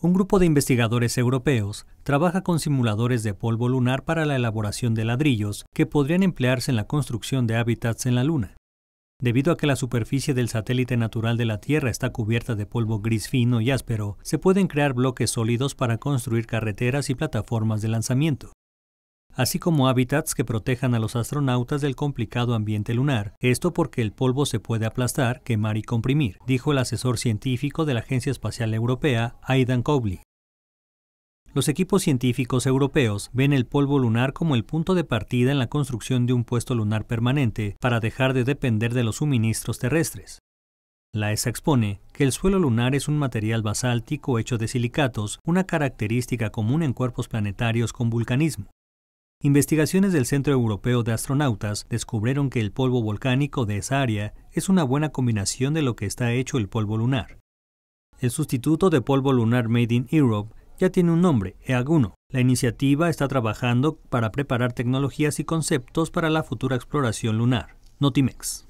Un grupo de investigadores europeos trabaja con simuladores de polvo lunar para la elaboración de ladrillos que podrían emplearse en la construcción de hábitats en la Luna. Debido a que la superficie del satélite natural de la Tierra está cubierta de polvo gris fino y áspero, se pueden crear bloques sólidos para construir carreteras y plataformas de lanzamiento así como hábitats que protejan a los astronautas del complicado ambiente lunar. Esto porque el polvo se puede aplastar, quemar y comprimir, dijo el asesor científico de la Agencia Espacial Europea, Aidan Cowley. Los equipos científicos europeos ven el polvo lunar como el punto de partida en la construcción de un puesto lunar permanente para dejar de depender de los suministros terrestres. La ESA expone que el suelo lunar es un material basáltico hecho de silicatos, una característica común en cuerpos planetarios con vulcanismo. Investigaciones del Centro Europeo de Astronautas descubrieron que el polvo volcánico de esa área es una buena combinación de lo que está hecho el polvo lunar. El sustituto de polvo lunar Made in Europe ya tiene un nombre, EAGUNO. La iniciativa está trabajando para preparar tecnologías y conceptos para la futura exploración lunar, Notimex.